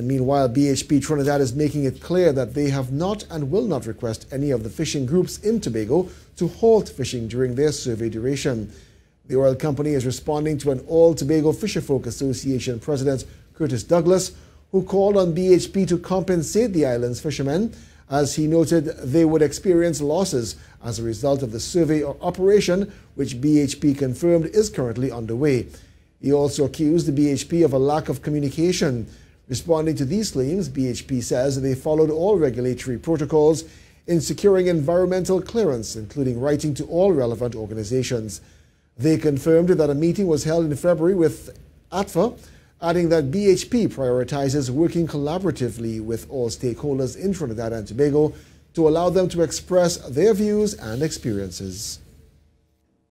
And meanwhile, BHP Trinidad is making it clear that they have not and will not request any of the fishing groups in Tobago to halt fishing during their survey duration. The oil company is responding to an All Tobago Fisherfolk Association president, Curtis Douglas, who called on BHP to compensate the island's fishermen, as he noted they would experience losses as a result of the survey or operation, which BHP confirmed is currently underway. He also accused the BHP of a lack of communication Responding to these claims, BHP says they followed all regulatory protocols in securing environmental clearance, including writing to all relevant organizations. They confirmed that a meeting was held in February with ATFA, adding that BHP prioritizes working collaboratively with all stakeholders in Trinidad and Tobago to allow them to express their views and experiences.